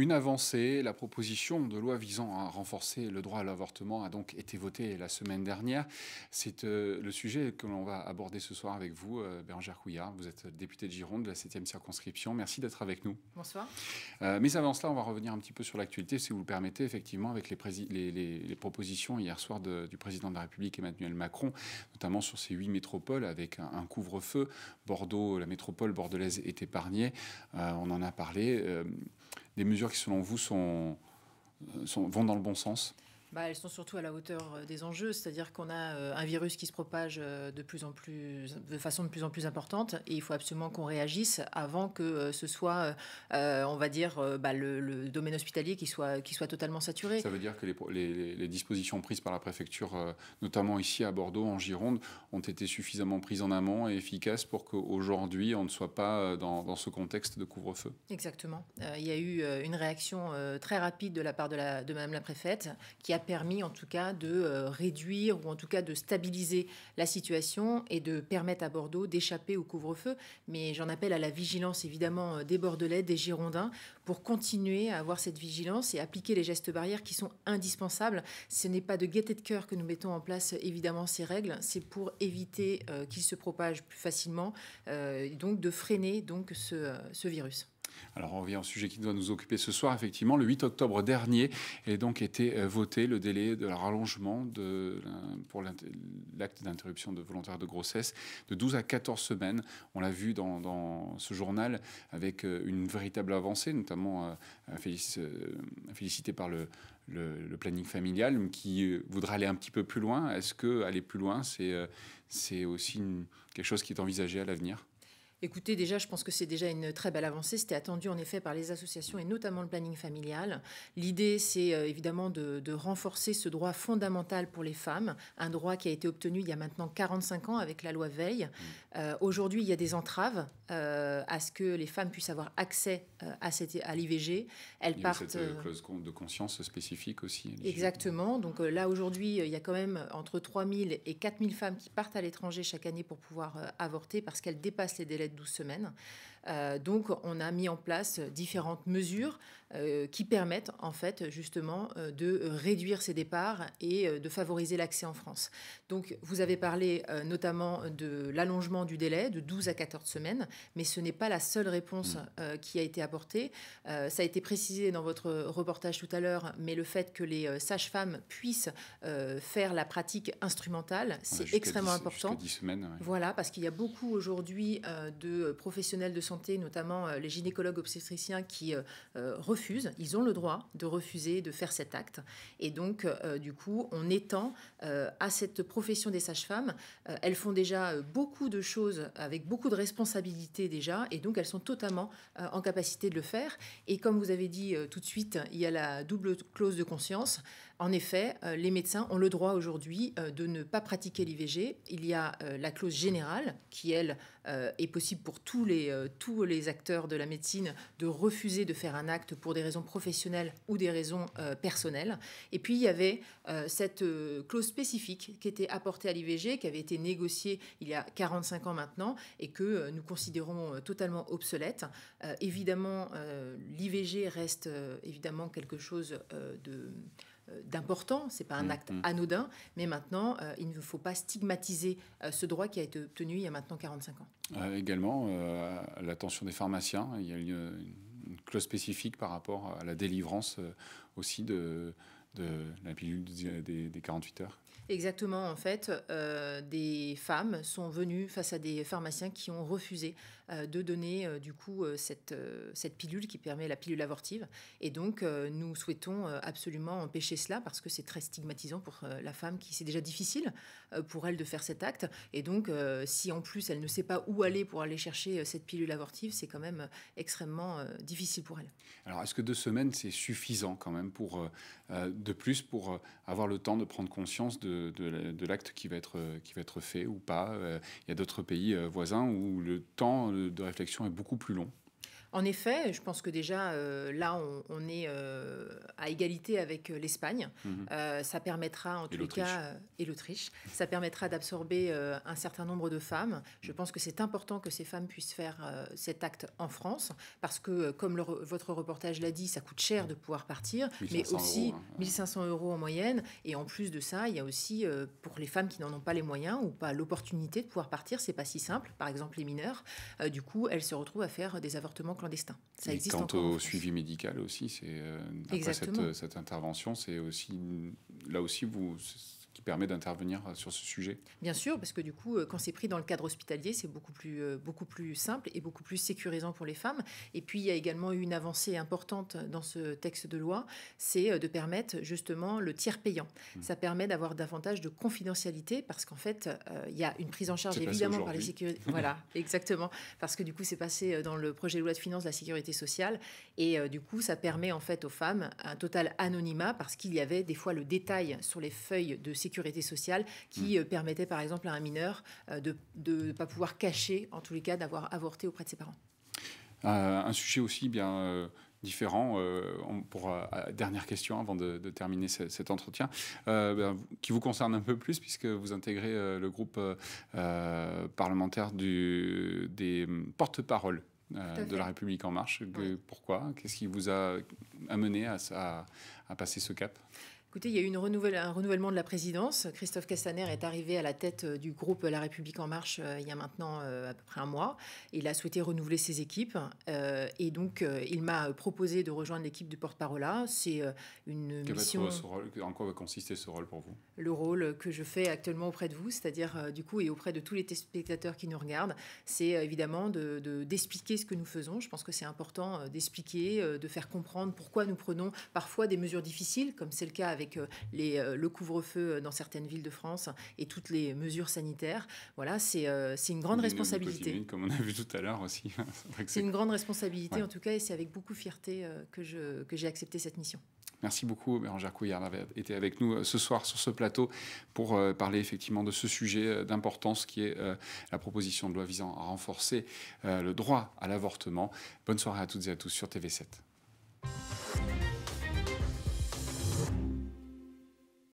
Une avancée, la proposition de loi visant à renforcer le droit à l'avortement a donc été votée la semaine dernière. C'est euh, le sujet que l'on va aborder ce soir avec vous, euh, Couillard. Vous êtes députée de Gironde de la 7e circonscription. Merci d'être avec nous. Bonsoir. Euh, mais avant cela, on va revenir un petit peu sur l'actualité, si vous le permettez, effectivement, avec les, les, propositions hier soir du président de la République, Emmanuel Macron, notamment sur ces huit métropoles avec un, un couvre-feu. Bordeaux, la métropole bordelaise est épargnée. Euh, on en a parlé euh, des mesures qui, selon vous, euh, vont dans le bon sens bah, elles sont surtout à la hauteur euh, des enjeux, c'est-à-dire qu'on a euh, un virus qui se propage euh, de, plus en plus, de façon de plus en plus importante et il faut absolument qu'on réagisse avant que ce soit, on va dire, bah, le, domaine hospitalier qui soit, qui soit totalement saturé. Ça veut dire que les, dispositions prises par la préfecture, notamment ici à Bordeaux, en Gironde, ont été suffisamment prises en amont et efficaces pour qu'aujourd'hui, on ne soit pas dans, ce contexte de couvre-feu. Exactement. il y a eu une réaction très rapide de la part de, la, de Madame la préfète qui a permis en tout cas de euh, réduire ou en tout cas de stabiliser la situation et de permettre à Bordeaux d'échapper au couvre-feu. Mais j'en appelle à la vigilance évidemment euh, des Bordelais, des Girondins, pour continuer à avoir cette vigilance et appliquer les gestes barrières qui sont indispensables. Ce n'est pas de gaieté de cœur que nous mettons en place évidemment ces règles, c'est pour éviter euh, qu'ils se propage plus facilement et donc de freiner donc ce virus. Alors on revient au sujet qui doit nous occuper ce soir. Effectivement, le 8 octobre dernier est donc été euh, voté le délai de rallongement de, pour l'acte d'interruption de volontaire de grossesse de 12 à 14 semaines. On l'a vu dans, ce journal avec euh, une véritable avancée, notamment euh, félicité par le, planning familial qui voudra aller un petit peu plus loin. Est-ce que aller plus loin, c'est aussi quelque chose qui est envisagé à l'avenir Écoutez, déjà, je pense que c'est déjà une très belle avancée. C'était attendu en effet par les associations et notamment le planning familial. L'idée, c'est euh, évidemment de, renforcer ce droit fondamental pour les femmes, un droit qui a été obtenu il y a maintenant 45 ans avec la loi Veil. Mmh. Euh, aujourd'hui, il y a des entraves euh, à ce que les femmes puissent avoir accès à, cette, à l'IVG. Elles il y partent. Cette clause de conscience spécifique aussi. Exactement. Donc là, aujourd'hui, il y a quand même entre 3 000 et 4 000 femmes qui partent à l'étranger chaque année pour pouvoir avorter parce qu'elles dépassent les délais 12 semaines. Euh, donc, on a mis en place différentes mesures euh, qui permettent, en fait, justement, euh, de réduire ces départs et de favoriser l'accès en France. Donc, vous avez parlé notamment de l'allongement du délai de 12 à 14 semaines, mais ce n'est pas la seule réponse mm. qui a été apportée. ça a été précisé dans votre reportage tout à l'heure, mais le fait que les sages-femmes puissent faire la pratique instrumentale, c'est extrêmement important. 10 semaines, Voilà, parce qu'il y a beaucoup aujourd'hui de professionnels de santé santé, notamment euh, les gynécologues obstétriciens, qui euh, euh, refusent. Ils ont le droit de refuser de faire cet acte. Et donc, du coup, on étend à cette profession des sages-femmes. elles font déjà beaucoup de choses avec beaucoup de responsabilités déjà, et donc elles sont totalement en capacité de le faire. Et comme vous avez dit tout de suite, il y a la double clause de conscience. En effet, les médecins ont le droit aujourd'hui de ne pas pratiquer l'IVG. Il y a la clause générale qui, elle, est possible pour tous les, tous les acteurs de la médecine de refuser de faire un acte pour des raisons professionnelles ou des raisons euh, personnelles. Et puis il y avait euh, cette euh, clause spécifique qui était apportée à l'IVG, qui avait été négociée il y a 45 ans maintenant et que nous considérons totalement obsolète. évidemment, l'IVG reste évidemment quelque chose de euh, d'important, c'est pas un mm, acte mm. anodin, mais maintenant, euh, il ne faut pas stigmatiser euh, ce droit qui a été obtenu il y a maintenant 45 ans. également, l'attention des pharmaciens, il y a une, clause spécifique par rapport à la délivrance aussi de, la pilule des 48 heures. Exactement, en fait, euh, des femmes sont venues face à des pharmaciens qui ont refusé euh, de donner euh, du coup cette, cette pilule qui permet la pilule avortive. Et donc, nous souhaitons absolument empêcher cela parce que c'est très stigmatisant pour la femme qui c'est déjà difficile pour elle de faire cet acte. Et donc, si en plus elle ne sait pas où aller pour aller chercher cette pilule avortive, c'est quand même extrêmement difficile pour elle. Alors, est-ce que deux semaines c'est suffisant quand même pour de plus pour avoir le temps de prendre conscience de, l'acte euh, qui va être fait ou pas. Euh, il y a d'autres pays euh, voisins où le temps de réflexion est beaucoup plus long. En effet, je pense que déjà, euh, là, on, est euh, à égalité avec euh, l'Espagne. Mhm. ça permettra, en tous les cas, et l'Autriche, ça permettra d'absorber un certain nombre de femmes. Je pense que c'est important que ces femmes puissent faire cet acte en France, parce que, comme votre reportage l'a dit, ça coûte cher de pouvoir partir, mais aussi 1500 hein. euros en moyenne. Et en plus de ça, il y a aussi, pour les femmes qui n'en ont pas les moyens ou pas l'opportunité de pouvoir partir, c'est pas si simple. Par exemple, les mineurs, du coup, elles se retrouvent à faire des avortements clandestin. Ça et quant au suivi médical aussi, c'est euh, après cette, intervention, c'est aussi là aussi vous permet d'intervenir euh, sur ce sujet Bien sûr, parce que du coup, euh, quand c'est pris dans le cadre hospitalier, c'est beaucoup plus, euh, beaucoup plus simple et beaucoup plus sécurisant pour les femmes. Et puis, il y a également eu une avancée importante dans ce texte de loi, c'est de permettre justement le tiers payant. Mmh. Ça permet d'avoir davantage de confidentialité parce qu'en fait, il y a une prise en charge évidemment par les sécurités. voilà, exactement. Parce que du coup, c'est passé dans le projet de loi de finances de la sécurité sociale. Et du coup, ça permet en fait aux femmes un total anonymat parce qu'il y avait des fois le détail sur les feuilles de sécurité sociale qui mm. euh, permettait par exemple à un mineur euh, de ne pas pouvoir cacher, en tous les cas, d'avoir avorté auprès de ses parents. Euh, un sujet aussi bien différent, pour dernière question avant de, terminer cet entretien, ben, qui vous concerne un peu plus puisque vous intégrez le groupe parlementaire du, des porte-paroles de la République en marche. Pourquoi Qu'est-ce qui vous a amené à passer ce cap Écoutez, il y a eu un renouvellement de la présidence. Christophe Castaner est arrivé à la tête euh, du groupe La République En Marche euh, il y a maintenant euh, à peu près un mois. Il a souhaité renouveler ses équipes et donc il m'a proposé de rejoindre l'équipe du porte-parole. C'est une mission. en quoi va consister ce rôle pour vous Le rôle que je fais actuellement auprès de vous, c'est-à-dire du coup et auprès de tous les spectateurs qui nous regardent, c'est évidemment d'expliquer de, ce que nous faisons. Je pense que c'est important d'expliquer, de faire comprendre pourquoi nous prenons parfois des mesures difficiles, comme c'est le cas avec avec euh, les, euh, le couvre-feu euh, dans certaines villes de France et toutes les mesures sanitaires. Voilà, c'est une grande responsabilité. Comme on a vu tout à l'heure aussi. c'est une grande responsabilité en tout cas et c'est avec beaucoup de fierté que j'ai que accepté cette mission. Merci beaucoup, Bérangère Couillard d'avoir été avec nous ce soir sur ce plateau pour parler effectivement de ce sujet d'importance qui est la proposition de loi visant à renforcer le droit à l'avortement. Bonne soirée à toutes et à tous sur TV7.